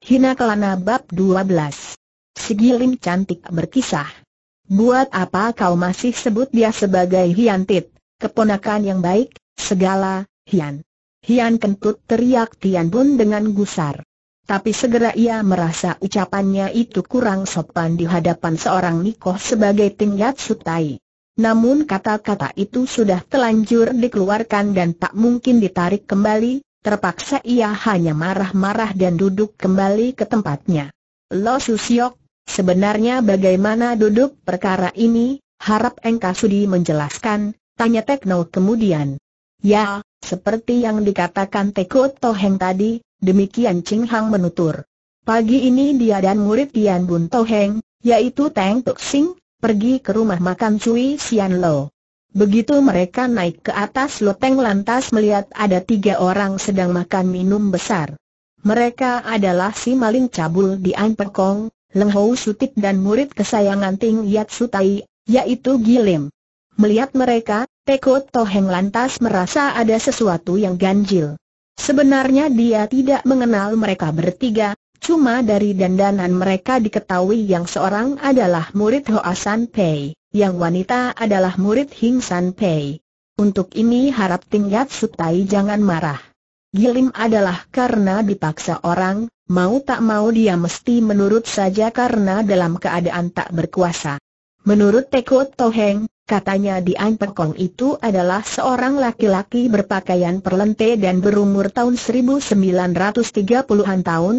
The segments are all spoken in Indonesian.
Hina Kelana Bab 12 Segilim cantik berkisah Buat apa kau masih sebut dia sebagai Hiantit, keponakan yang baik, segala, Hian Hian kentut teriak Tian Bun dengan gusar Tapi segera ia merasa ucapannya itu kurang sopan di hadapan seorang Nikoh sebagai tingkat sutai Namun kata-kata itu sudah telanjur dikeluarkan dan tak mungkin ditarik kembali Terpaksa ia hanya marah-marah dan duduk kembali ke tempatnya. Lo Susiok, sebenarnya bagaimana duduk perkara ini, harap Engka Sudi menjelaskan, tanya Tekno kemudian. Ya, seperti yang dikatakan Teko Toheng tadi, demikian Ching Hang menutur. Pagi ini dia dan murid Tian Bun Toheng, yaitu Teng Tuk Sing, pergi ke rumah makan Cui Sian Lo. Begitu mereka naik ke atas loteng lantas melihat ada tiga orang sedang makan minum besar. Mereka adalah si maling cabul di Anpekong, Leng Hou Sutit dan murid kesayangan Ting Yat Sutai, yaitu Gilim. Melihat mereka, Teko Toheng lantas merasa ada sesuatu yang ganjil. Sebenarnya dia tidak mengenal mereka bertiga, cuma dari dandanan mereka diketahui yang seorang adalah murid Hoasan Pei yang wanita adalah murid Hing San Pei. Untuk ini harap tingkat Sutai jangan marah. Gilim adalah karena dipaksa orang, mau tak mau dia mesti menurut saja karena dalam keadaan tak berkuasa. Menurut Teko Toheng, katanya di Pekong itu adalah seorang laki-laki berpakaian perlente dan berumur tahun 1930-an tahun.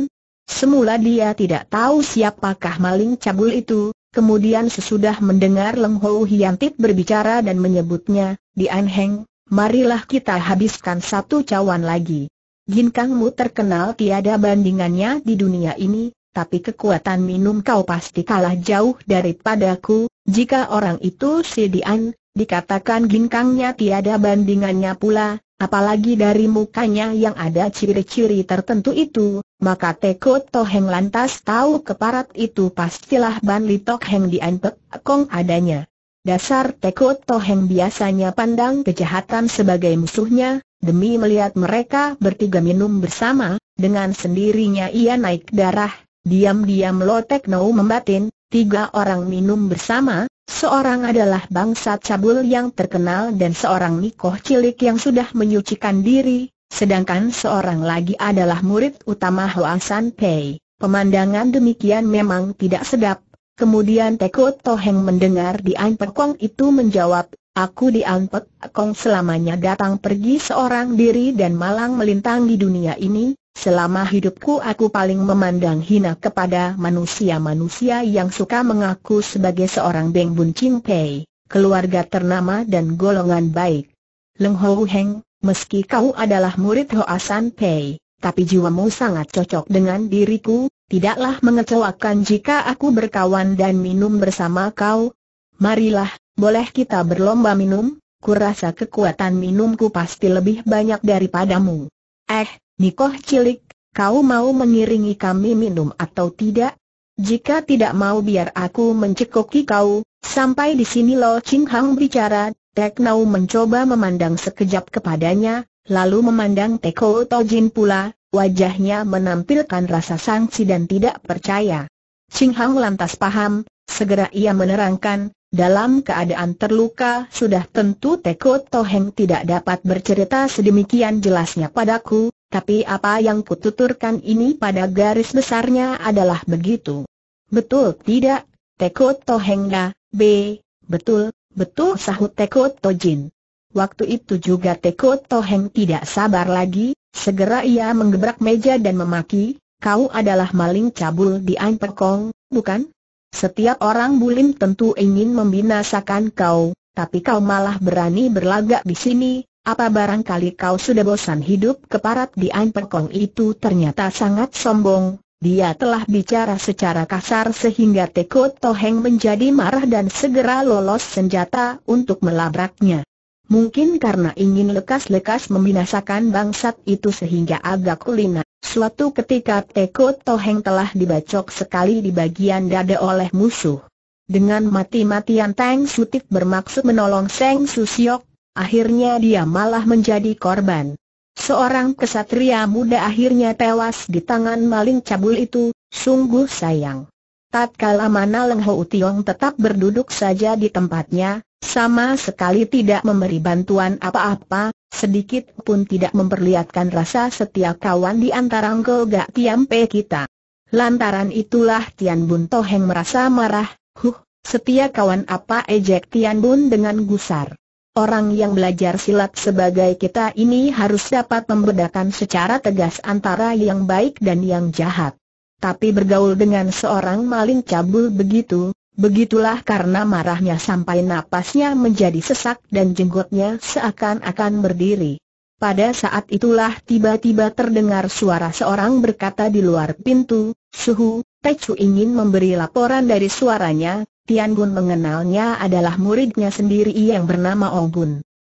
Semula dia tidak tahu siapakah maling cabul itu, Kemudian sesudah mendengar Leng Hou Hiantip berbicara dan menyebutnya, Dian Heng, marilah kita habiskan satu cawan lagi. Kang Kangmu terkenal tiada bandingannya di dunia ini, tapi kekuatan minum kau pasti kalah jauh daripadaku, jika orang itu si Dian, dikatakan Gin Kangnya tiada bandingannya pula, Apalagi dari mukanya yang ada ciri-ciri tertentu itu, maka Teko Toheng lantas tahu keparat itu pastilah Ban Litok Heng dianpek kong adanya. Dasar Teko Toheng biasanya pandang kejahatan sebagai musuhnya, demi melihat mereka bertiga minum bersama, dengan sendirinya ia naik darah, diam-diam Lo Tek Nau membatin, Tiga orang minum bersama, seorang adalah bangsa cabul yang terkenal dan seorang nikoh cilik yang sudah menyucikan diri, sedangkan seorang lagi adalah murid utama San Pei. Pemandangan demikian memang tidak sedap. Kemudian Teko Toheng mendengar di Kong itu menjawab, Aku di Kong selamanya datang pergi seorang diri dan malang melintang di dunia ini, Selama hidupku aku paling memandang hina kepada manusia-manusia yang suka mengaku sebagai seorang Beng Bun Ching Pei, keluarga ternama dan golongan baik. Leng Ho Heng, meski kau adalah murid Hoasan Pei, tapi jiwamu sangat cocok dengan diriku, tidaklah mengecewakan jika aku berkawan dan minum bersama kau. Marilah, boleh kita berlomba minum, kurasa kekuatan minumku pasti lebih banyak daripadamu. Eh, Nikoh cilik, kau mau mengiringi kami minum atau tidak? Jika tidak mau biar aku mencekoki kau, sampai di sini Lo Ching Hang bicara, Tek Nau mencoba memandang sekejap kepadanya, lalu memandang Teko Tojin pula, wajahnya menampilkan rasa sangsi dan tidak percaya. Ching Hang lantas paham, segera ia menerangkan, dalam keadaan terluka sudah tentu Teko Toheng tidak dapat bercerita sedemikian jelasnya padaku, tapi apa yang kututurkan ini pada garis besarnya adalah begitu. Betul tidak, Teko Tohengga, B, betul, betul sahut Teko Tojin. Waktu itu juga Teko Toheng tidak sabar lagi, segera ia menggebrak meja dan memaki, kau adalah maling cabul di ain perkong, bukan? Setiap orang bulim tentu ingin membinasakan kau, tapi kau malah berani berlagak di sini, apa barangkali kau sudah bosan hidup keparat di Ampekong itu ternyata sangat sombong, dia telah bicara secara kasar sehingga Teko Toheng menjadi marah dan segera lolos senjata untuk melabraknya. Mungkin karena ingin lekas-lekas membinasakan bangsat itu sehingga agak kulina. Suatu ketika Teko Toheng telah dibacok sekali di bagian dada oleh musuh. Dengan mati-matian Tang Sutik bermaksud menolong Seng Susiok, Akhirnya dia malah menjadi korban. Seorang kesatria muda akhirnya tewas di tangan maling cabul itu, sungguh sayang. Tatkala mana Leng Ho Tiong tetap berduduk saja di tempatnya, sama sekali tidak memberi bantuan apa-apa, sedikit pun tidak memperlihatkan rasa setia kawan di antara Gak Tiam Pe kita. Lantaran itulah Tian Bun Toheng merasa marah, huh, setia kawan apa ejek Tian Bun dengan gusar. Orang yang belajar silat sebagai kita ini harus dapat membedakan secara tegas antara yang baik dan yang jahat. Tapi bergaul dengan seorang maling cabul begitu, begitulah karena marahnya sampai napasnya menjadi sesak dan jenggotnya seakan-akan berdiri. Pada saat itulah tiba-tiba terdengar suara seorang berkata di luar pintu, Suhu, Tecu ingin memberi laporan dari suaranya, Tian Bun mengenalnya adalah muridnya sendiri yang bernama Ong Bun.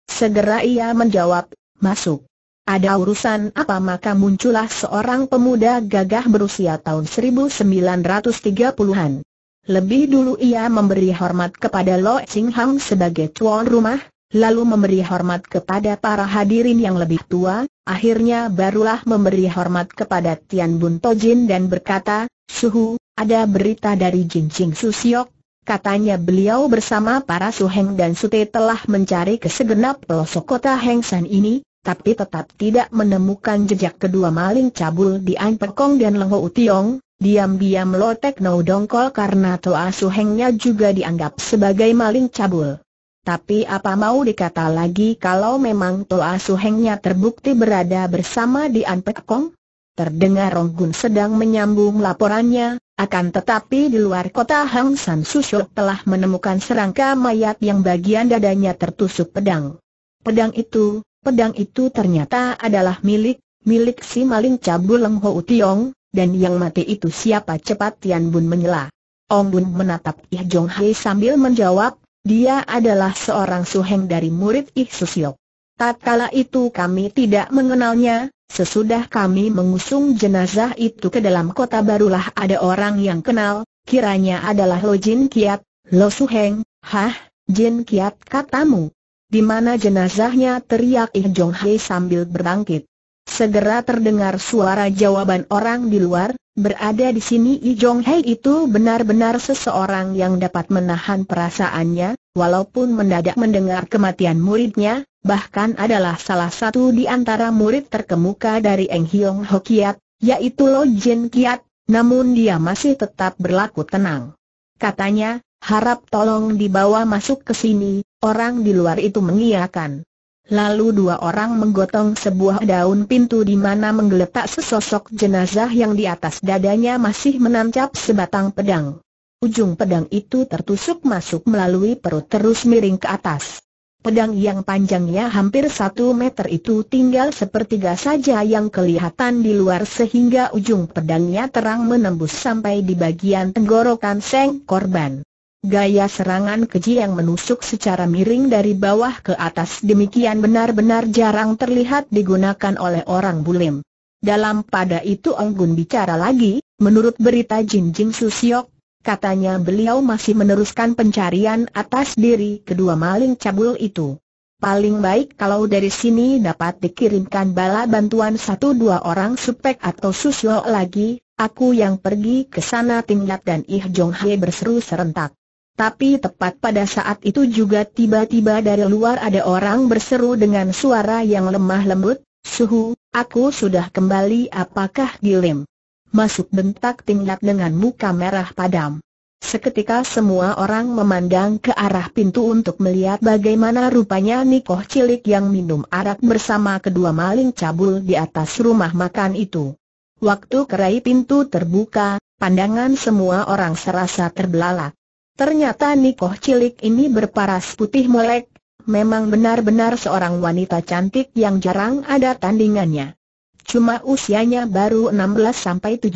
Segera ia menjawab, masuk. Ada urusan apa maka muncullah seorang pemuda gagah berusia tahun 1930-an. Lebih dulu ia memberi hormat kepada Lo Ching Hang sebagai tuan rumah, lalu memberi hormat kepada para hadirin yang lebih tua, akhirnya barulah memberi hormat kepada Tian Bun Tojin dan berkata, Suhu, ada berita dari Jin Ching Siok. Katanya beliau bersama para suheng dan sute telah mencari ke segenap pelosok kota Hengsan ini, tapi tetap tidak menemukan jejak kedua maling cabul di Anpekong dan Lengho Utiong. Diam-diam Lotek Nau dongkol karena Toa Suhengnya juga dianggap sebagai maling cabul. Tapi apa mau dikata lagi kalau memang Toa Suhengnya terbukti berada bersama di Anpekong? Terdengar Ronggun sedang menyambung laporannya, akan tetapi di luar kota Hang San Susho telah menemukan serangka mayat yang bagian dadanya tertusuk pedang. Pedang itu, pedang itu ternyata adalah milik, milik si maling cabul Leng Ho Tiong, dan yang mati itu siapa cepat Tian Bun menyela. Ong Bun menatap Ih Jong Hai sambil menjawab, dia adalah seorang suheng dari murid Ih Susyok. Tatkala itu kami tidak mengenalnya, Sesudah kami mengusung jenazah itu ke dalam kota barulah ada orang yang kenal, kiranya adalah Lo Jin Kiat, Lo Su Heng, Hah, Jin Kiat katamu. Di mana jenazahnya teriak Ih Jong Hei sambil berbangkit. Segera terdengar suara jawaban orang di luar, berada di sini Yi Jong Hei itu benar-benar seseorang yang dapat menahan perasaannya, walaupun mendadak mendengar kematian muridnya, bahkan adalah salah satu di antara murid terkemuka dari Eng Hiong Hokiat, yaitu Lo Jin Kiat, namun dia masih tetap berlaku tenang. Katanya, harap tolong dibawa masuk ke sini, orang di luar itu mengiakan. Lalu dua orang menggotong sebuah daun pintu di mana menggeletak sesosok jenazah yang di atas dadanya masih menancap sebatang pedang. Ujung pedang itu tertusuk masuk melalui perut terus miring ke atas. Pedang yang panjangnya hampir satu meter itu tinggal sepertiga saja yang kelihatan di luar sehingga ujung pedangnya terang menembus sampai di bagian tenggorokan seng korban. Gaya serangan keji yang menusuk secara miring dari bawah ke atas demikian benar-benar jarang terlihat digunakan oleh orang bulim. Dalam pada itu anggun bicara lagi, menurut berita Jin Jing Susiok, katanya beliau masih meneruskan pencarian atas diri kedua maling cabul itu. Paling baik kalau dari sini dapat dikirimkan bala bantuan satu dua orang supek atau susu lagi, aku yang pergi ke sana tinggal dan Ih Jong Hye berseru serentak. Tapi tepat pada saat itu juga tiba-tiba dari luar ada orang berseru dengan suara yang lemah lembut, Suhu, aku sudah kembali apakah Gilim? Masuk bentak tingkat dengan muka merah padam. Seketika semua orang memandang ke arah pintu untuk melihat bagaimana rupanya Niko cilik yang minum arak bersama kedua maling cabul di atas rumah makan itu. Waktu kerai pintu terbuka, pandangan semua orang serasa terbelalak. Ternyata Nikoh cilik ini berparas putih melek, memang benar-benar seorang wanita cantik yang jarang ada tandingannya. Cuma usianya baru 16-17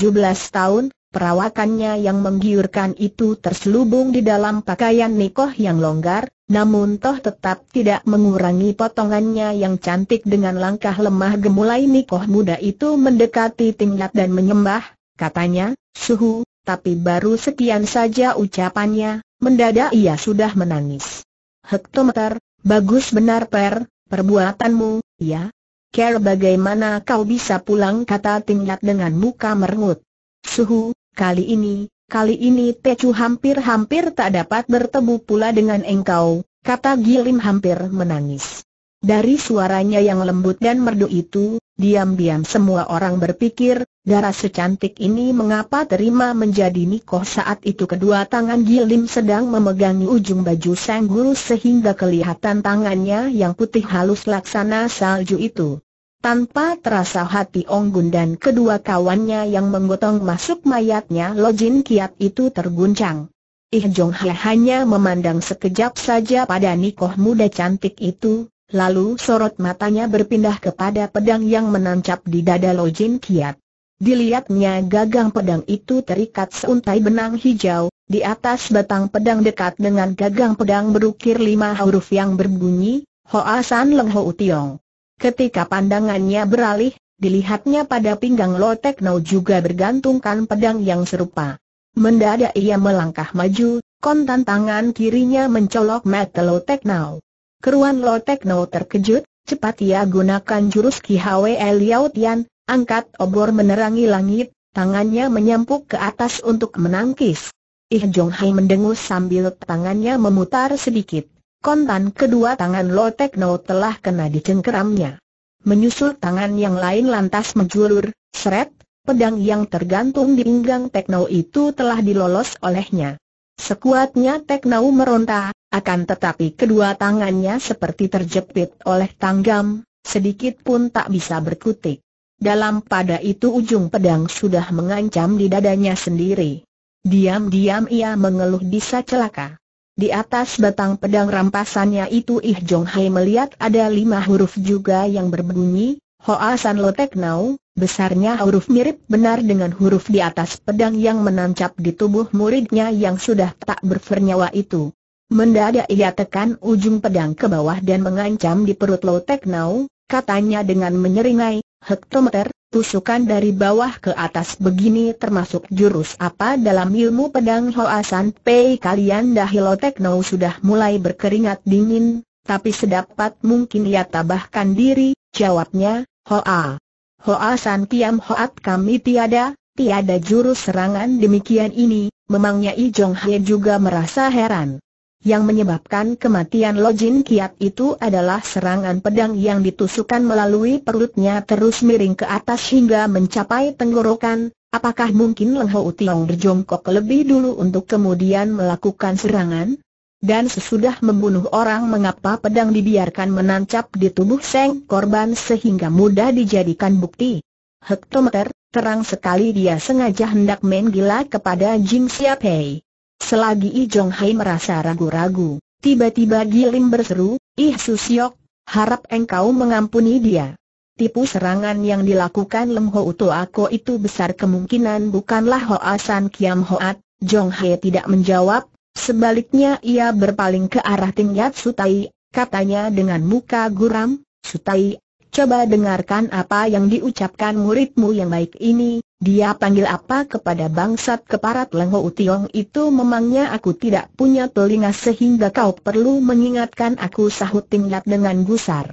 tahun, perawakannya yang menggiurkan itu terselubung di dalam pakaian Nikoh yang longgar, namun toh tetap tidak mengurangi potongannya yang cantik dengan langkah lemah gemulai Nikoh muda itu mendekati tingkat dan menyembah, katanya, Suhu, tapi baru sekian saja ucapannya, mendadak ia sudah menangis. Hektometer, bagus benar per, perbuatanmu, ya? Care bagaimana kau bisa pulang kata tingkat dengan muka merengut. Suhu, kali ini, kali ini Tecu hampir-hampir tak dapat bertemu pula dengan engkau, kata Gilim hampir menangis. Dari suaranya yang lembut dan merdu itu, Diam-diam semua orang berpikir, darah secantik ini mengapa terima menjadi Nikoh saat itu kedua tangan Gilim sedang memegangi ujung baju Sang Guru sehingga kelihatan tangannya yang putih halus laksana salju itu. Tanpa terasa hati Onggun dan kedua kawannya yang menggotong masuk mayatnya Lojin Kiat itu terguncang. Ih Jong He hanya memandang sekejap saja pada Nikoh muda cantik itu, Lalu sorot matanya berpindah kepada pedang yang menancap di dada Lo Jin Kiat. Dilihatnya gagang pedang itu terikat seuntai benang hijau, di atas batang pedang dekat dengan gagang pedang berukir lima huruf yang berbunyi, Hoa San Leng Ho Tiong. Ketika pandangannya beralih, dilihatnya pada pinggang Lo Tekno juga bergantungkan pedang yang serupa. Mendadak ia melangkah maju, kontan tangan kirinya mencolok mata Lo Tekno. Keruan Lo Tekno terkejut, cepat ia gunakan jurus Ki Hwe Liao Tian, angkat obor menerangi langit, tangannya menyampuk ke atas untuk menangkis. Ih Jong Hai mendengus sambil tangannya memutar sedikit. Kontan kedua tangan Lo Tekno telah kena di cengkeramnya. Menyusul tangan yang lain lantas menjulur, seret, pedang yang tergantung di pinggang Tekno itu telah dilolos olehnya. Sekuatnya Teknau meronta, akan tetapi kedua tangannya seperti terjepit oleh tanggam, sedikit pun tak bisa berkutik. Dalam pada itu ujung pedang sudah mengancam di dadanya sendiri. Diam-diam ia mengeluh bisa celaka. Di atas batang pedang rampasannya itu Ih Jong Hai melihat ada lima huruf juga yang berbunyi, Hoa San Tek Nau, besarnya huruf mirip benar dengan huruf di atas pedang yang menancap di tubuh muridnya yang sudah tak bernyawa itu. Mendadak ia tekan ujung pedang ke bawah dan mengancam di perut Lo Teknau, katanya dengan menyeringai, hektometer, tusukan dari bawah ke atas begini termasuk jurus apa dalam ilmu pedang Hoasan Pei kalian dahil Lo Teknau sudah mulai berkeringat dingin, tapi sedapat mungkin ia tabahkan diri, jawabnya, Hoa. Hoa San Kiam Hoat kami tiada, tiada jurus serangan demikian ini, memangnya Ijong Jong He juga merasa heran. Yang menyebabkan kematian Lo Jin Kiat itu adalah serangan pedang yang ditusukkan melalui perutnya terus miring ke atas hingga mencapai tenggorokan, apakah mungkin Leng Ho Tiong berjongkok lebih dulu untuk kemudian melakukan serangan? Dan sesudah membunuh orang mengapa pedang dibiarkan menancap di tubuh Seng korban sehingga mudah dijadikan bukti? Hektometer, terang sekali dia sengaja hendak main gila kepada Jing Siapei. Selagi I Jong Hai merasa ragu-ragu, tiba-tiba Gilim berseru, Ih Susyok, harap engkau mengampuni dia. Tipu serangan yang dilakukan Lem Ho Uto Ako itu besar kemungkinan bukanlah Ho Asan, Kiam Hoat, Jong Hai tidak menjawab, sebaliknya ia berpaling ke arah Tingyat Sutai, katanya dengan muka guram, Sutai, coba dengarkan apa yang diucapkan muridmu yang baik ini, dia panggil apa kepada bangsat keparat Lengho Utiong itu memangnya aku tidak punya telinga sehingga kau perlu mengingatkan aku sahut Tingyat dengan gusar.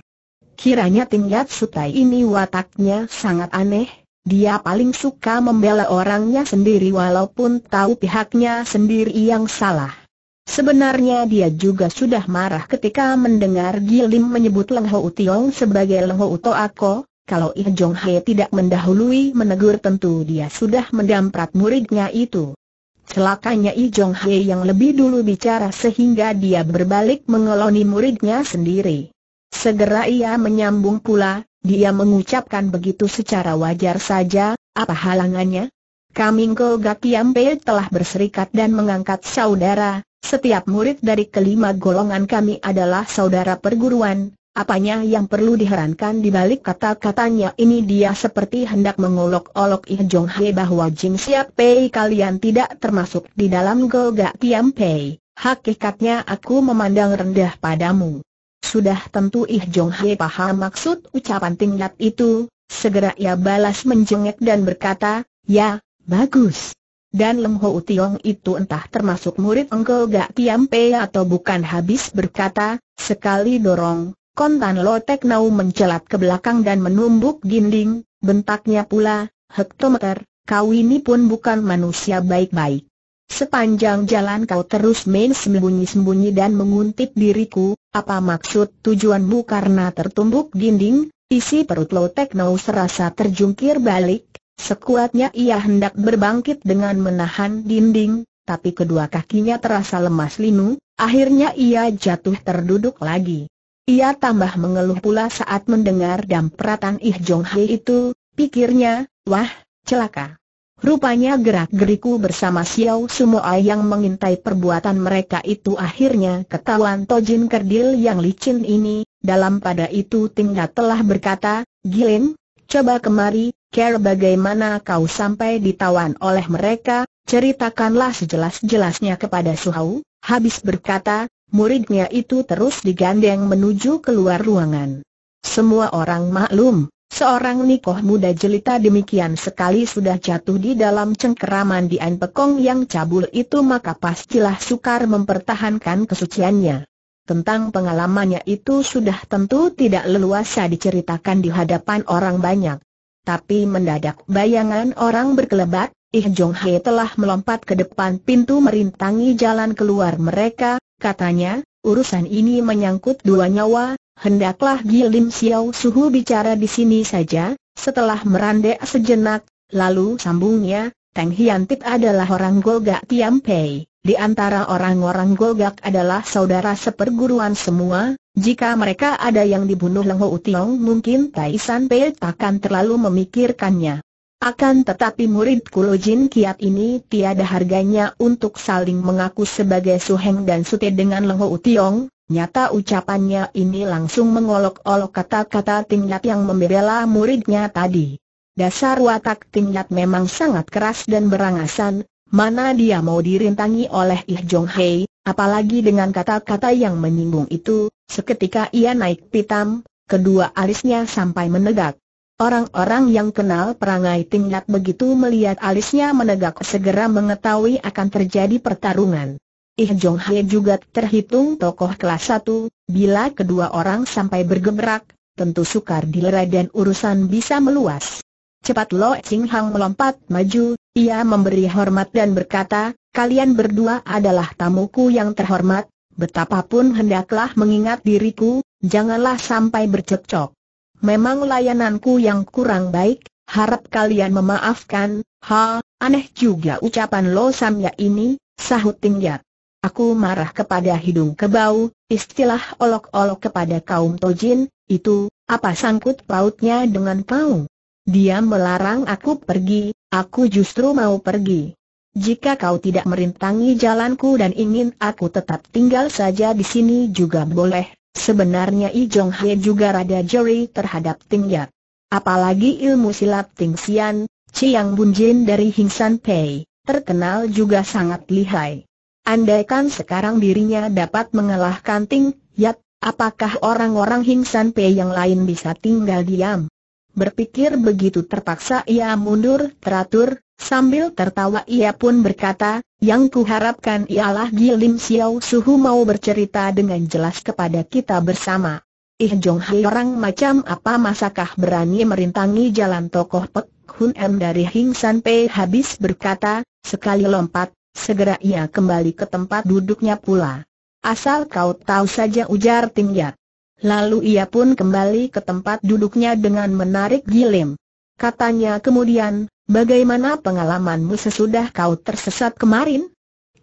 Kiranya Tingyat Sutai ini wataknya sangat aneh, dia paling suka membela orangnya sendiri walaupun tahu pihaknya sendiri yang salah. Sebenarnya dia juga sudah marah ketika mendengar Gilim menyebut Lengho Utiong sebagai Lengho utoako, Ako, kalau I Jong He tidak mendahului menegur tentu dia sudah mendamprat muridnya itu. Celakanya I Jong He yang lebih dulu bicara sehingga dia berbalik mengeloni muridnya sendiri. Segera ia menyambung pula, dia mengucapkan begitu secara wajar saja, apa halangannya? Kamingko Gakiampe telah berserikat dan mengangkat saudara, setiap murid dari kelima golongan kami adalah saudara perguruan, Apanya yang perlu diherankan di balik kata-katanya ini dia seperti hendak mengolok-olok Ih Jong He bahwa Jing Siap Pei kalian tidak termasuk di dalam Golgak Tiam Pei. Hakikatnya aku memandang rendah padamu. Sudah tentu Ih Jong He paham maksud ucapan tingkat itu, segera ia balas menjengek dan berkata, ya, bagus. Dan Leng Ho Tiong itu entah termasuk murid Engkel Gak Tiam Pei atau bukan habis berkata, sekali dorong, Kontan Lotek Nau mencelat ke belakang dan menumbuk dinding, bentaknya pula, hektometer, kau ini pun bukan manusia baik-baik. Sepanjang jalan kau terus main sembunyi-sembunyi dan menguntit diriku, apa maksud tujuanmu karena tertumbuk dinding, isi perut Lotek Nau serasa terjungkir balik, sekuatnya ia hendak berbangkit dengan menahan dinding, tapi kedua kakinya terasa lemas linu, akhirnya ia jatuh terduduk lagi. Ia tambah mengeluh pula saat mendengar dampratan Ih Jong Hei itu, pikirnya, wah, celaka. Rupanya gerak-geriku bersama Xiao semua yang mengintai perbuatan mereka itu akhirnya ketahuan Tojin Kerdil yang licin ini, dalam pada itu Tingga telah berkata, Gilin, coba kemari, care bagaimana kau sampai ditawan oleh mereka, ceritakanlah sejelas-jelasnya kepada Suhau, habis berkata, Muridnya itu terus digandeng menuju keluar ruangan. Semua orang maklum, seorang nikoh muda jelita demikian sekali sudah jatuh di dalam cengkeraman di Anpekong yang cabul itu maka pastilah sukar mempertahankan kesuciannya. Tentang pengalamannya itu sudah tentu tidak leluasa diceritakan di hadapan orang banyak. Tapi mendadak bayangan orang berkelebat, Ih Jong He telah melompat ke depan pintu merintangi jalan keluar mereka, katanya, urusan ini menyangkut dua nyawa, hendaklah Gilim Xiao Suhu bicara di sini saja, setelah merandek sejenak, lalu sambungnya, Teng Hiantip adalah orang Tiam Pei, di antara orang-orang Golgak adalah saudara seperguruan semua, jika mereka ada yang dibunuh Leng Ho Tiong mungkin Tai San Pei takkan terlalu memikirkannya. Akan tetapi murid Jin Kiat ini tiada harganya untuk saling mengaku sebagai Suheng dan Sute dengan Lengho Utiong, nyata ucapannya ini langsung mengolok-olok kata-kata tingkat yang membela muridnya tadi. Dasar watak tingkat memang sangat keras dan berangasan, mana dia mau dirintangi oleh Ih Jong Hei, apalagi dengan kata-kata yang menyinggung itu, seketika ia naik pitam, kedua alisnya sampai menegak. Orang-orang yang kenal perangai tingkat begitu melihat alisnya menegak segera mengetahui akan terjadi pertarungan. Ih Jong Hye juga terhitung tokoh kelas satu. bila kedua orang sampai bergemerak, tentu sukar dilerai dan urusan bisa meluas. Cepat Lo Ching Hang melompat maju, ia memberi hormat dan berkata, kalian berdua adalah tamuku yang terhormat, betapapun hendaklah mengingat diriku, janganlah sampai bercekcok. Memang layananku yang kurang baik, harap kalian memaafkan, ha, aneh juga ucapan Lo Samya ini, sahut Tingyat. Aku marah kepada hidung kebau, istilah olok-olok kepada kaum Tojin, itu, apa sangkut pautnya dengan kau? Dia melarang aku pergi, aku justru mau pergi. Jika kau tidak merintangi jalanku dan ingin aku tetap tinggal saja di sini juga boleh, Sebenarnya I Jong Hye juga rada jeri terhadap Ting Yat. Apalagi ilmu silat Ting Xian, Chiang Bun Jin dari Hingsan Pei, terkenal juga sangat lihai. Andaikan sekarang dirinya dapat mengalahkan Ting Yat, apakah orang-orang Hingsan Pei yang lain bisa tinggal diam? Berpikir begitu terpaksa ia mundur teratur, Sambil tertawa ia pun berkata, yang kuharapkan ialah Gilim Xiao Suhu mau bercerita dengan jelas kepada kita bersama. Ih Jong Hai orang macam apa masakah berani merintangi jalan tokoh Pek Hun M dari Hing San Pei habis berkata, sekali lompat, segera ia kembali ke tempat duduknya pula. Asal kau tahu saja ujar Yat. Lalu ia pun kembali ke tempat duduknya dengan menarik gilim. Katanya kemudian, Bagaimana pengalamanmu sesudah kau tersesat kemarin?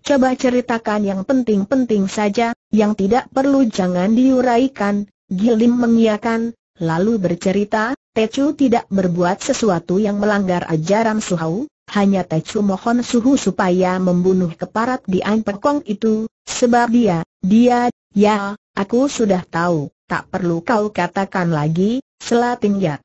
Coba ceritakan yang penting-penting saja, yang tidak perlu jangan diuraikan, Gilim mengiakan, lalu bercerita, Tecu tidak berbuat sesuatu yang melanggar ajaran Suhau, hanya Tecu mohon Suhu supaya membunuh keparat di anpekong itu, sebab dia, dia, ya, aku sudah tahu, tak perlu kau katakan lagi, Selating ya.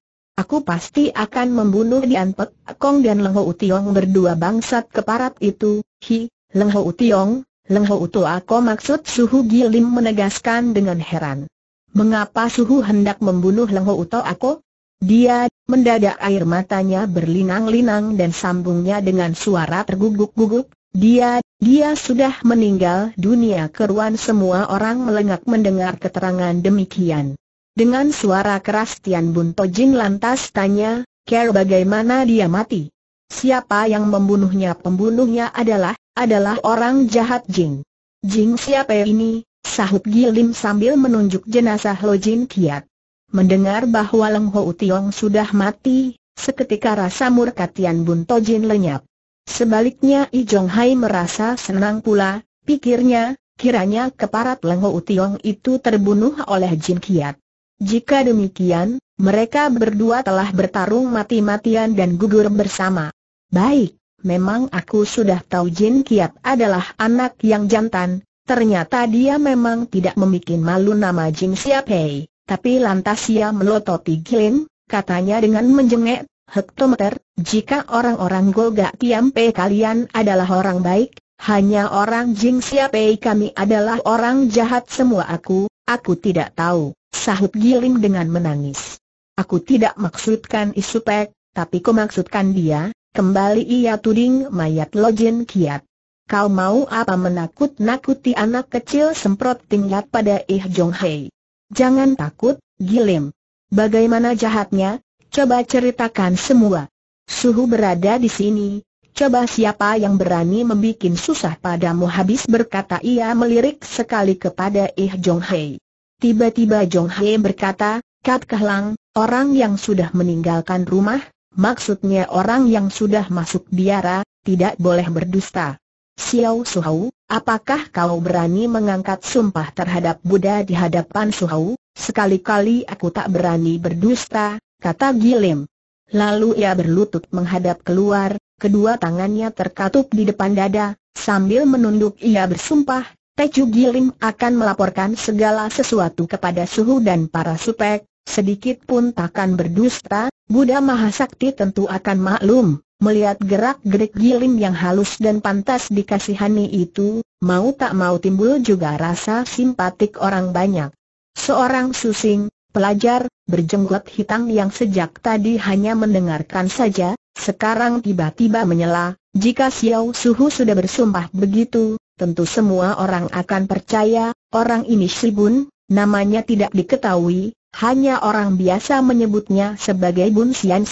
Aku pasti akan membunuh Dian Pek Kong dan Leng Ho Tiong berdua bangsat keparat itu. Hi, Leng Ho Tiong, Leng Ho Tua Ko maksud Suhu Gilim menegaskan dengan heran. Mengapa Suhu hendak membunuh Leng Ho Tua Ko? Dia, mendadak air matanya berlinang-linang dan sambungnya dengan suara terguguk-guguk. Dia, dia sudah meninggal dunia keruan semua orang melengak mendengar keterangan demikian. Dengan suara keras Tian Bun Tojin lantas tanya, Care bagaimana dia mati? Siapa yang membunuhnya? Pembunuhnya adalah, adalah orang jahat Jing. Jing siapa ini? Sahut Gilim sambil menunjuk jenazah Lo Jin Kiat. Mendengar bahwa Leng Ho Tiong sudah mati, seketika rasa murka Tian Bun Tojin lenyap. Sebaliknya I Jong Hai merasa senang pula, pikirnya, kiranya keparat Leng Ho Tiong itu terbunuh oleh Jin Kiat. Jika demikian, mereka berdua telah bertarung mati-matian dan gugur bersama. Baik, memang aku sudah tahu Jin Kiat adalah anak yang jantan, ternyata dia memang tidak membuat malu nama Jin Siap Hei, tapi lantas ia melototi Gilin, katanya dengan menjengek, hektometer, jika orang-orang Golgak Tiampe kalian adalah orang baik, hanya orang Jing Siapei kami adalah orang jahat semua aku, aku tidak tahu. Sahut Gilim dengan menangis. Aku tidak maksudkan Isupek, tapi kau maksudkan dia, kembali ia tuding mayat Lojin Kiat. Kau mau apa menakut-nakuti anak kecil semprot tingkat pada Ih Jong Hei? Jangan takut, Gilim. Bagaimana jahatnya? Coba ceritakan semua. Suhu berada di sini. Coba siapa yang berani membuat susah padamu habis berkata ia melirik sekali kepada Ih Jong Hei. Tiba-tiba Jong He berkata, Kat Lang, orang yang sudah meninggalkan rumah, maksudnya orang yang sudah masuk biara, tidak boleh berdusta. Xiao Suhau, apakah kau berani mengangkat sumpah terhadap Buddha di hadapan Suhau? Sekali-kali aku tak berani berdusta, kata Gilim. Lalu ia berlutut menghadap keluar, kedua tangannya terkatup di depan dada, sambil menunduk ia bersumpah, Teju Gilim akan melaporkan segala sesuatu kepada suhu dan para supek, sedikit pun takkan berdusta, Buddha Mahasakti tentu akan maklum. Melihat gerak-gerik Gilim yang halus dan pantas dikasihani itu, mau tak mau timbul juga rasa simpatik orang banyak. Seorang susing, pelajar, berjenggot hitam yang sejak tadi hanya mendengarkan saja, sekarang tiba-tiba menyela, jika Xiao Suhu sudah bersumpah begitu, tentu semua orang akan percaya, orang ini Sibun, namanya tidak diketahui, hanya orang biasa menyebutnya sebagai Bun Sian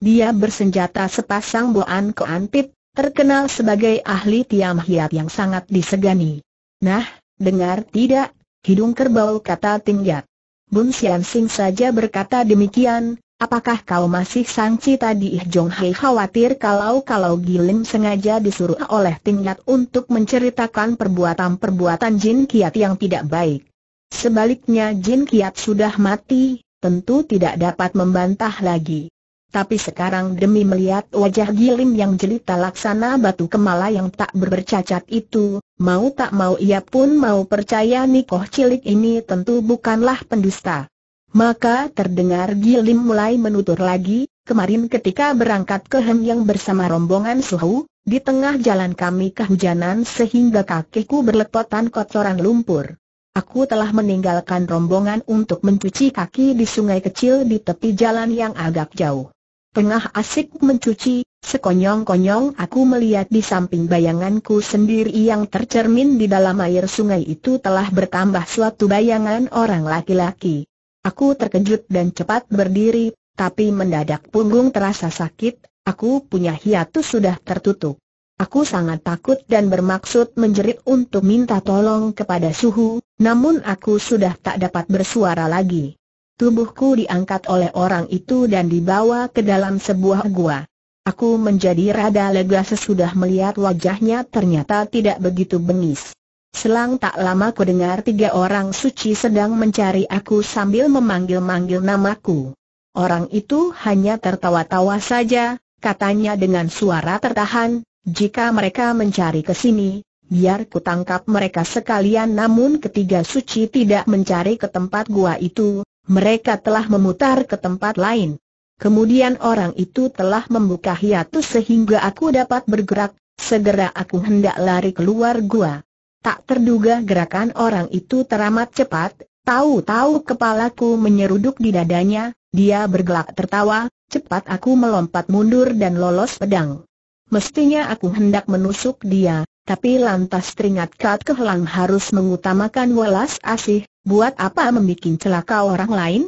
Dia bersenjata sepasang boan keantip terkenal sebagai ahli tiam hiat yang sangat disegani. Nah, dengar tidak, hidung kerbau kata Tingjat. Bun Sian saja berkata demikian, Apakah kau masih sangsi tadi Ih Jong Hei khawatir kalau-kalau Gilim sengaja disuruh oleh tingkat untuk menceritakan perbuatan-perbuatan Jin Kiat yang tidak baik. Sebaliknya Jin Kiat sudah mati, tentu tidak dapat membantah lagi. Tapi sekarang demi melihat wajah Gilim yang jelita laksana batu kemala yang tak berbercacat itu, mau tak mau ia pun mau percaya Nikoh cilik ini tentu bukanlah pendusta. Maka terdengar Gilim mulai menutur lagi, kemarin ketika berangkat ke Hem yang bersama rombongan Suhu, di tengah jalan kami kehujanan sehingga kakiku berlepotan kotoran lumpur. Aku telah meninggalkan rombongan untuk mencuci kaki di sungai kecil di tepi jalan yang agak jauh. Tengah asik mencuci, sekonyong-konyong aku melihat di samping bayanganku sendiri yang tercermin di dalam air sungai itu telah bertambah suatu bayangan orang laki-laki. Aku terkejut dan cepat berdiri, tapi mendadak punggung terasa sakit, aku punya hiatus sudah tertutup. Aku sangat takut dan bermaksud menjerit untuk minta tolong kepada suhu, namun aku sudah tak dapat bersuara lagi. Tubuhku diangkat oleh orang itu dan dibawa ke dalam sebuah gua. Aku menjadi rada lega sesudah melihat wajahnya ternyata tidak begitu bengis. Selang tak lama ku dengar tiga orang suci sedang mencari aku sambil memanggil-manggil namaku. Orang itu hanya tertawa-tawa saja, katanya dengan suara tertahan, jika mereka mencari ke sini, biar ku tangkap mereka sekalian namun ketiga suci tidak mencari ke tempat gua itu, mereka telah memutar ke tempat lain. Kemudian orang itu telah membuka hiatus sehingga aku dapat bergerak, segera aku hendak lari keluar gua. Tak terduga gerakan orang itu teramat cepat, tahu-tahu kepalaku menyeruduk di dadanya, dia bergelak tertawa, cepat aku melompat mundur dan lolos pedang. Mestinya aku hendak menusuk dia, tapi lantas teringat Kat Kehelang harus mengutamakan welas asih, buat apa membuat celaka orang lain?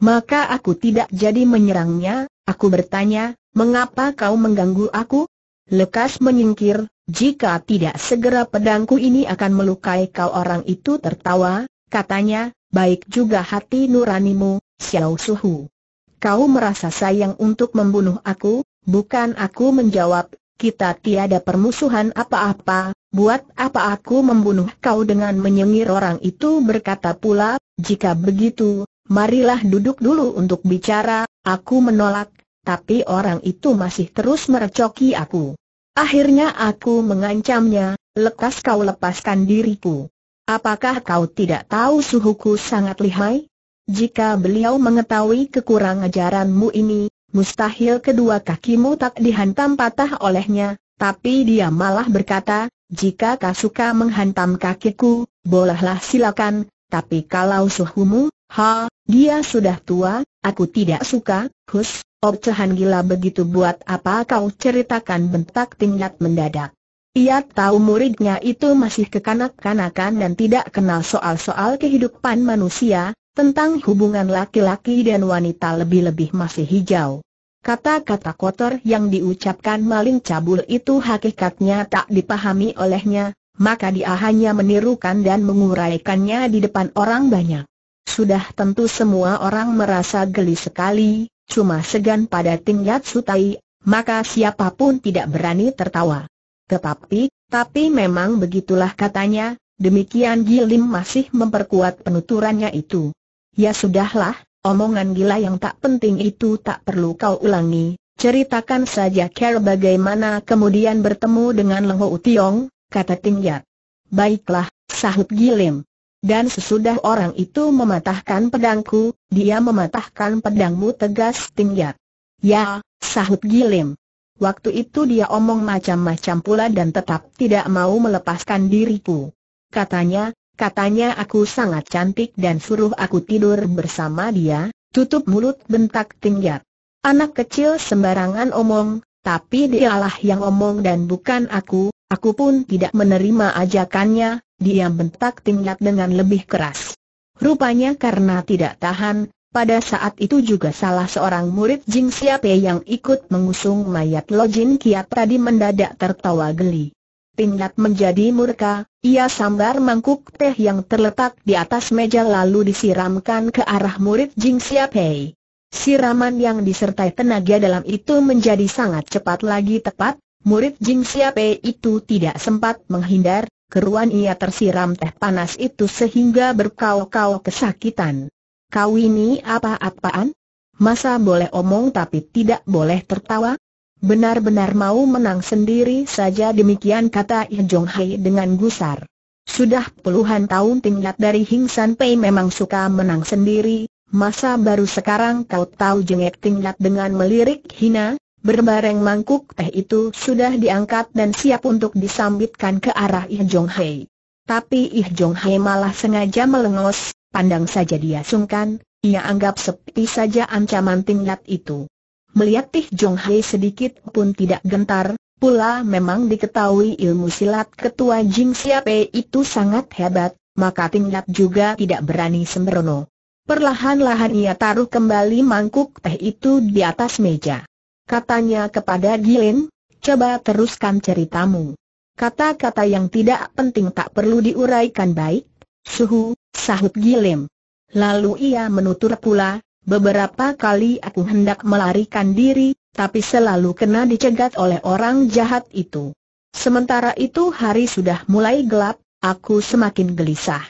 Maka aku tidak jadi menyerangnya, aku bertanya, mengapa kau mengganggu aku? Lekas menyingkir, jika tidak segera pedangku ini akan melukai kau orang itu tertawa, katanya, baik juga hati nuranimu, Xiao Suhu. Kau merasa sayang untuk membunuh aku, bukan aku menjawab, kita tiada permusuhan apa-apa, buat apa aku membunuh kau dengan menyengir orang itu berkata pula, jika begitu, marilah duduk dulu untuk bicara, aku menolak, tapi orang itu masih terus merecoki aku. Akhirnya aku mengancamnya, lekas kau lepaskan diriku. Apakah kau tidak tahu suhuku sangat lihai? Jika beliau mengetahui kekurangan ajaranmu ini, mustahil kedua kakimu tak dihantam patah olehnya, tapi dia malah berkata, jika kau suka menghantam kakiku, bolehlah silakan, tapi kalau suhumu, Ha, dia sudah tua, aku tidak suka, hus, obcehan oh, gila begitu buat apa kau ceritakan bentak tingkat mendadak. Ia tahu muridnya itu masih kekanak-kanakan dan tidak kenal soal-soal kehidupan manusia, tentang hubungan laki-laki dan wanita lebih-lebih masih hijau. Kata-kata kotor yang diucapkan maling cabul itu hakikatnya tak dipahami olehnya, maka dia hanya menirukan dan menguraikannya di depan orang banyak. Sudah tentu semua orang merasa geli sekali, cuma segan pada tingkat sutai, maka siapapun tidak berani tertawa. Tetapi, tapi memang begitulah katanya, demikian Gilim masih memperkuat penuturannya itu. Ya sudahlah, omongan gila yang tak penting itu tak perlu kau ulangi, ceritakan saja Ker bagaimana kemudian bertemu dengan Lengho Utiong, kata Tingyat. Baiklah, sahut Gilim. Dan sesudah orang itu mematahkan pedangku, dia mematahkan pedangmu tegas tingjak. Ya, sahut Gilim. Waktu itu dia omong macam-macam pula dan tetap tidak mau melepaskan diriku. Katanya, katanya aku sangat cantik dan suruh aku tidur bersama dia, tutup mulut bentak tingjak. Anak kecil sembarangan omong, tapi dialah yang omong dan bukan aku, Aku pun tidak menerima ajakannya, dia bentak tingkat dengan lebih keras. Rupanya karena tidak tahan, pada saat itu juga salah seorang murid Jing Siape yang ikut mengusung mayat Lojin Kiat tadi mendadak tertawa geli. Tingkat menjadi murka, ia sambar mangkuk teh yang terletak di atas meja lalu disiramkan ke arah murid Jing Siape. Siraman yang disertai tenaga dalam itu menjadi sangat cepat lagi tepat, Murid Jin Siape itu tidak sempat menghindar, keruan ia tersiram teh panas itu sehingga berkau-kau kesakitan. Kau ini apa-apaan? Masa boleh omong tapi tidak boleh tertawa? Benar-benar mau menang sendiri saja demikian kata Yejong Hai dengan gusar. Sudah puluhan tahun tinggal dari Hing San Pei memang suka menang sendiri, masa baru sekarang kau tahu jengek tinggal dengan melirik hina, Berbareng mangkuk teh itu sudah diangkat dan siap untuk disambitkan ke arah Ih Jong Hei. Tapi Ih Jong Hei malah sengaja melengos, pandang saja dia sungkan, ia anggap sepi saja ancaman tingkat itu. Melihat Ih Jong Hei sedikit pun tidak gentar, pula memang diketahui ilmu silat ketua Jing Siape itu sangat hebat, maka tingkat juga tidak berani sembrono. Perlahan-lahan ia taruh kembali mangkuk teh itu di atas meja. Katanya kepada Gilin, coba teruskan ceritamu. Kata-kata yang tidak penting tak perlu diuraikan baik, suhu, sahut Gilim. Lalu ia menutur pula, beberapa kali aku hendak melarikan diri, tapi selalu kena dicegat oleh orang jahat itu. Sementara itu hari sudah mulai gelap, aku semakin gelisah.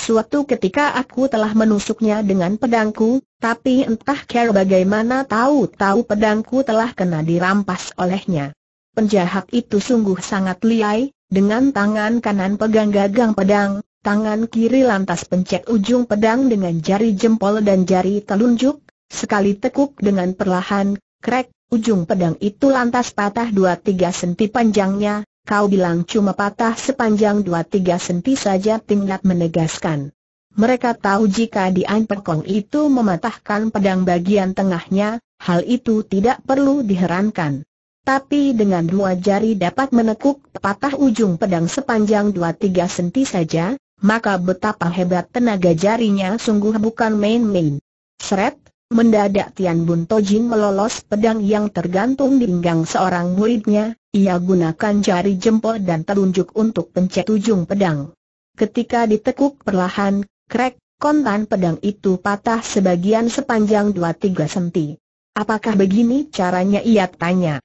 Suatu ketika aku telah menusuknya dengan pedangku, tapi entah care bagaimana tahu-tahu pedangku telah kena dirampas olehnya. Penjahat itu sungguh sangat liai, dengan tangan kanan pegang gagang pedang, tangan kiri lantas pencet ujung pedang dengan jari jempol dan jari telunjuk, sekali tekuk dengan perlahan, krek, ujung pedang itu lantas patah dua tiga senti panjangnya, Kau bilang cuma patah sepanjang dua tiga senti saja tingkat menegaskan. Mereka tahu jika di Anpekong itu mematahkan pedang bagian tengahnya, hal itu tidak perlu diherankan. Tapi dengan dua jari dapat menekuk patah ujung pedang sepanjang dua tiga senti saja, maka betapa hebat tenaga jarinya sungguh bukan main-main. Seret, mendadak Tian Bun Tojin melolos pedang yang tergantung di pinggang seorang muridnya, ia gunakan jari jempol dan telunjuk untuk pencet ujung pedang. Ketika ditekuk perlahan, krek, kontan pedang itu patah sebagian sepanjang 2-3 senti. Apakah begini caranya ia tanya?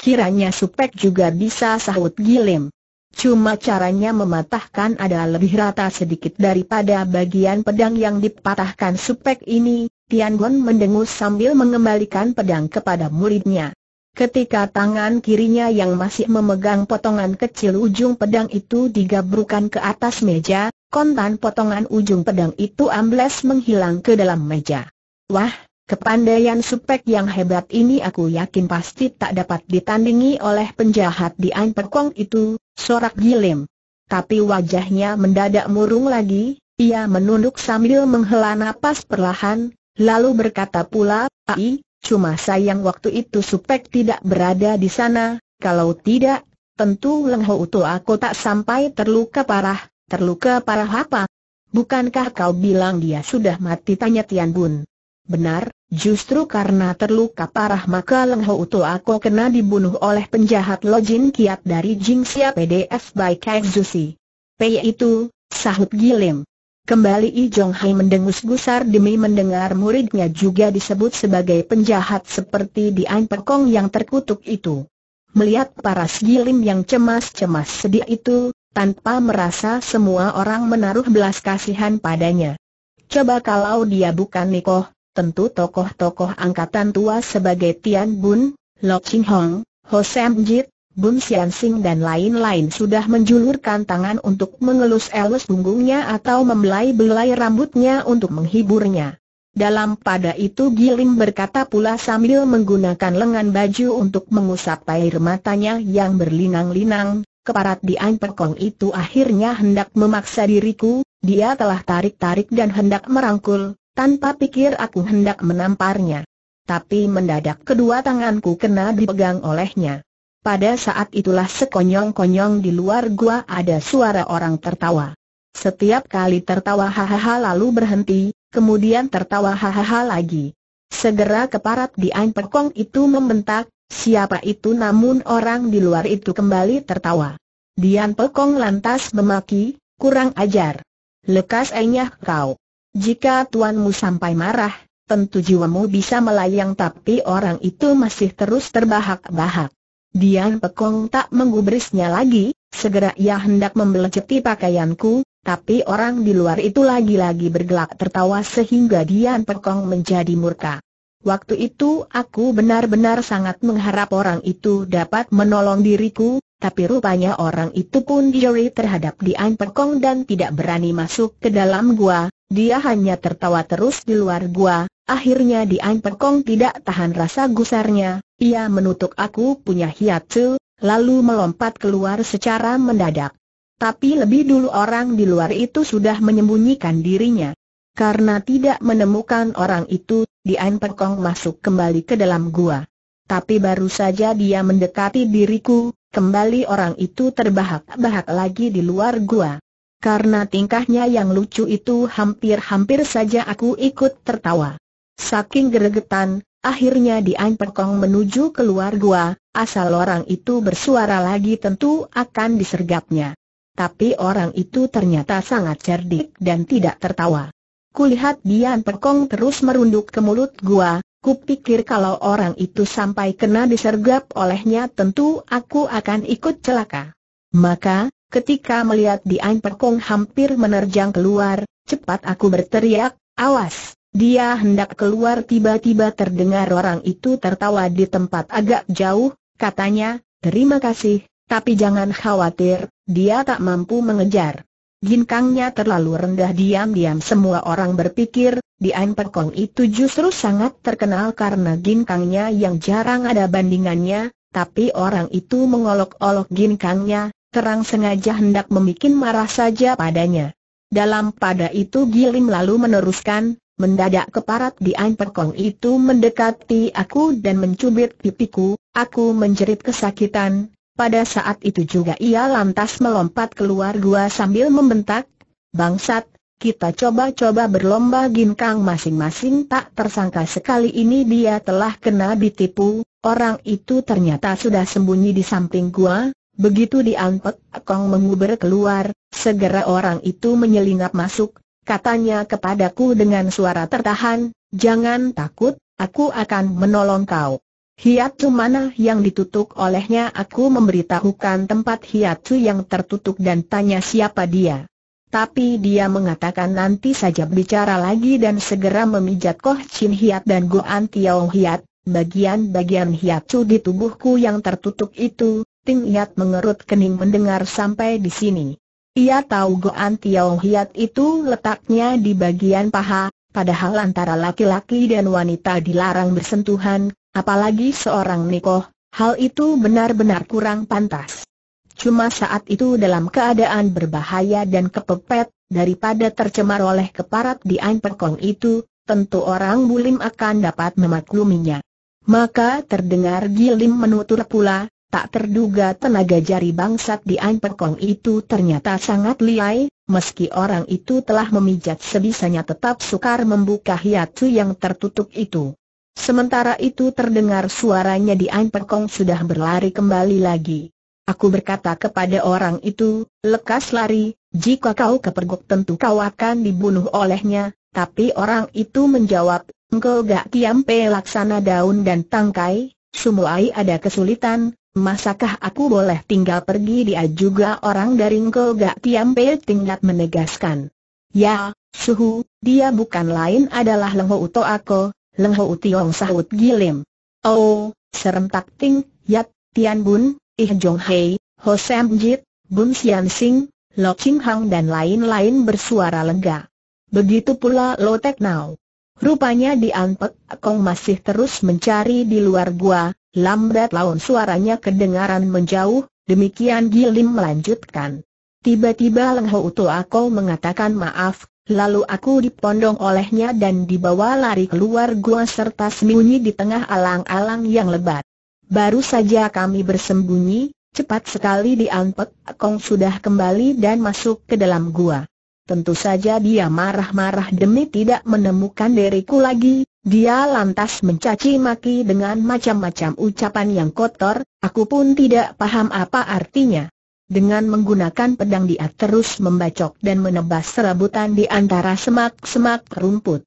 Kiranya supek juga bisa sahut gilim. Cuma caranya mematahkan adalah lebih rata sedikit daripada bagian pedang yang dipatahkan supek ini, Tian Gon mendengus sambil mengembalikan pedang kepada muridnya. Ketika tangan kirinya yang masih memegang potongan kecil ujung pedang itu digabrukan ke atas meja, kontan potongan ujung pedang itu ambles menghilang ke dalam meja. Wah, kepandaian supek yang hebat ini aku yakin pasti tak dapat ditandingi oleh penjahat di Ampekong itu, sorak gilim. Tapi wajahnya mendadak murung lagi, ia menunduk sambil menghela napas perlahan, lalu berkata pula, Ai, Cuma sayang waktu itu Supek tidak berada di sana, kalau tidak, tentu Leng Ho Uto aku tak sampai terluka parah, terluka parah apa? Bukankah kau bilang dia sudah mati tanya Tian Bun? Benar, justru karena terluka parah maka Leng Ho Uto aku kena dibunuh oleh penjahat Jin Kiat dari Jingxia PDF by Kek Zusi. P itu, sahut Gilim. Kembali I Jong Hai mendengus gusar demi mendengar muridnya juga disebut sebagai penjahat seperti di An Pekong yang terkutuk itu. Melihat para segilim yang cemas-cemas sedih itu, tanpa merasa semua orang menaruh belas kasihan padanya. Coba kalau dia bukan Nikoh, tentu tokoh-tokoh angkatan tua sebagai Tian Bun, Lok Ching Hong, Ho Sam Jit, Bun Sing dan lain-lain sudah menjulurkan tangan untuk mengelus-elus punggungnya atau membelai-belai rambutnya untuk menghiburnya. Dalam pada itu Gilim berkata pula sambil menggunakan lengan baju untuk mengusap air matanya yang berlinang-linang, keparat di Anpekong itu akhirnya hendak memaksa diriku, dia telah tarik-tarik dan hendak merangkul, tanpa pikir aku hendak menamparnya. Tapi mendadak kedua tanganku kena dipegang olehnya. Pada saat itulah sekonyong-konyong di luar gua ada suara orang tertawa. Setiap kali tertawa hahaha lalu berhenti, kemudian tertawa hahaha lagi. Segera keparat di pekong itu membentak, siapa itu namun orang di luar itu kembali tertawa. Dian Pekong lantas memaki, kurang ajar. Lekas enyah kau. Jika tuanmu sampai marah, tentu jiwamu bisa melayang tapi orang itu masih terus terbahak-bahak. Dian Pekong tak menggubrisnya lagi, segera ia hendak membeleceti pakaianku, tapi orang di luar itu lagi-lagi bergelak tertawa sehingga Dian Pekong menjadi murka. Waktu itu aku benar-benar sangat mengharap orang itu dapat menolong diriku, tapi rupanya orang itu pun jeli terhadap Dian Pekong dan tidak berani masuk ke dalam gua, dia hanya tertawa terus di luar gua, Akhirnya Dian Pekong tidak tahan rasa gusarnya, ia menutup aku punya hiatsu, lalu melompat keluar secara mendadak. Tapi lebih dulu orang di luar itu sudah menyembunyikan dirinya. Karena tidak menemukan orang itu, Dian Pekong masuk kembali ke dalam gua. Tapi baru saja dia mendekati diriku, kembali orang itu terbahak-bahak lagi di luar gua. Karena tingkahnya yang lucu itu hampir-hampir saja aku ikut tertawa. Saking geregetan, akhirnya Dian Perkong menuju keluar gua, asal orang itu bersuara lagi tentu akan disergapnya. Tapi orang itu ternyata sangat cerdik dan tidak tertawa. Kulihat Dian Perkong terus merunduk ke mulut gua, kupikir kalau orang itu sampai kena disergap olehnya tentu aku akan ikut celaka. Maka, ketika melihat Dian Perkong hampir menerjang keluar, cepat aku berteriak, awas! Dia hendak keluar tiba-tiba terdengar orang itu tertawa di tempat agak jauh, katanya, terima kasih, tapi jangan khawatir, dia tak mampu mengejar. Ginkangnya terlalu rendah diam-diam semua orang berpikir, Dian Pekong itu justru sangat terkenal karena ginkangnya yang jarang ada bandingannya, tapi orang itu mengolok-olok ginkangnya, terang sengaja hendak membuat marah saja padanya. Dalam pada itu Gilim lalu meneruskan, Mendadak keparat di perkong itu mendekati aku dan mencubit pipiku, aku menjerit kesakitan, pada saat itu juga ia lantas melompat keluar gua sambil membentak, Bangsat, kita coba-coba berlomba ginkang masing-masing tak tersangka sekali ini dia telah kena ditipu, orang itu ternyata sudah sembunyi di samping gua, begitu diampek Kong menguber keluar, segera orang itu menyelinap masuk, katanya kepadaku dengan suara tertahan, jangan takut, aku akan menolong kau. Hiatsu mana yang ditutup olehnya aku memberitahukan tempat hiatu yang tertutup dan tanya siapa dia. Tapi dia mengatakan nanti saja bicara lagi dan segera memijat Koh Chin Hiat dan Goan Tiao Hiat, bagian-bagian hiatsu di tubuhku yang tertutup itu, Ting Hiat mengerut kening mendengar sampai di sini. Ia tahu Goan Tiao Hiat itu letaknya di bagian paha, padahal antara laki-laki dan wanita dilarang bersentuhan, apalagi seorang nikoh, hal itu benar-benar kurang pantas. Cuma saat itu dalam keadaan berbahaya dan kepepet, daripada tercemar oleh keparat di Perkong itu, tentu orang bulim akan dapat memakluminya. Maka terdengar Gilim menutur pula, Tak terduga tenaga jari bangsat di Anpekong itu ternyata sangat liai, meski orang itu telah memijat sebisanya tetap sukar membuka hiatu yang tertutup itu. Sementara itu terdengar suaranya di Anpekong sudah berlari kembali lagi. Aku berkata kepada orang itu, lekas lari, jika kau kepergok tentu kau akan dibunuh olehnya, tapi orang itu menjawab, engkau gak kiampe laksana daun dan tangkai, Sumuai ada kesulitan, Masakah aku boleh tinggal pergi dia juga orang dari Ngko Gak Tiam Pe menegaskan. Ya, Suhu, dia bukan lain adalah Leng Uto Ako, Leng Ho Utiong Sahut Gilim. Oh, serentak Ting, Yat, Tian Bun, Ih Jong Hei, Ho Sam Jit, Bun Sian Sing, Lo Ching Hang dan lain-lain bersuara lega. Begitu pula Lo Tek Nau. Rupanya di Anpek Kong masih terus mencari di luar gua, Lambat laun suaranya kedengaran menjauh, demikian Gilim melanjutkan. Tiba-tiba Leng Ho Ako mengatakan maaf, lalu aku dipondong olehnya dan dibawa lari keluar gua serta sembunyi di tengah alang-alang yang lebat. Baru saja kami bersembunyi, cepat sekali diampet Kong sudah kembali dan masuk ke dalam gua. Tentu saja dia marah-marah demi tidak menemukan diriku lagi, dia lantas mencaci maki dengan macam-macam ucapan yang kotor, aku pun tidak paham apa artinya. Dengan menggunakan pedang dia terus membacok dan menebas serabutan di antara semak-semak rumput.